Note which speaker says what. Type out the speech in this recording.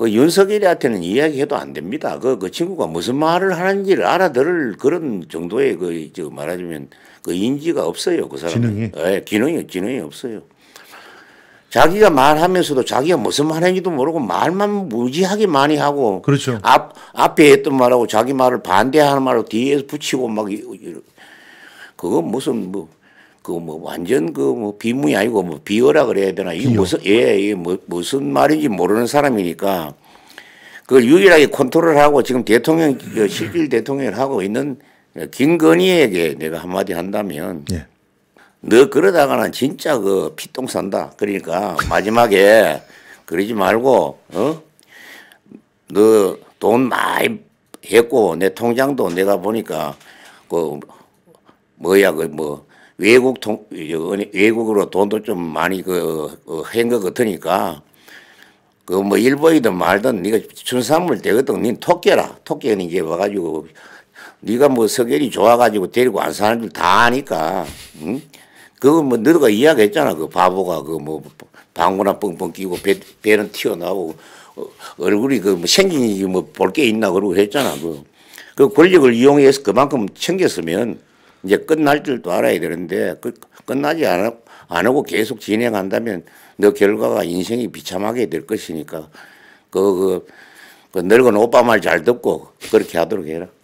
Speaker 1: 그 윤석열이한테는 이야기해도 안 됩니다. 그, 그 친구가 무슨 말을 하는지를 알아들을 그런 정도의 그, 저 말하자면 그 인지가 없어요. 그 사람. 기능이? 예, 기능이, 기능이 없어요. 자기가 말하면서도 자기가 무슨 말인지도 모르고 말만 무지하게 많이 하고 그렇죠. 앞 앞에 했던 말하고 자기 말을 반대하는 말로 뒤에서 붙이고 막 그거 무슨 뭐 그뭐 완전 그 뭐 비문이 아니고 뭐 비어라 그래야 되나 이게 비어. 무슨 예, 이게 뭐, 무슨 말인지 모르는 사람이니까 그걸 유일하게 컨트롤하고 지금 대통령 그 실질 대통령을 하고 있는 김건희에게 내가 한마디 한다면 예. 너 그러다가는 진짜 그 피똥 산다. 그러니까 마지막에 그러지 말고 어? 너 돈 많이 했고 내 통장도 내가 보니까 그 뭐야 그뭐 외국 통, 외국으로 돈도 좀 많이 그, 한것 어, 같으니까, 그 뭐 일본이든 말든 네가 준산물 되거든. 니 토끼라. 토끼는 이제 와가지고, 네가 뭐석연이 좋아가지고 데리고 안 사는 줄 다 아니까, 응? 그거 뭐 너가 이야기했잖아. 그 바보가 그 뭐 방구나 뻥뻥 끼고 배, 배는 튀어나오고 어, 얼굴이 그 뭐 생긴 뭐볼게 뭐 있나 그러고 했잖아. 그, 그 권력을 이용해서 그만큼 챙겼으면 이제 끝날 줄도 알아야 되는데 그, 끝나지 않아, 안 하고 계속 진행한다면 너 결과가 인생이 비참하게 될 것이니까 그, 그, 그 늙은 오빠 말 잘 듣고 그렇게 하도록 해라.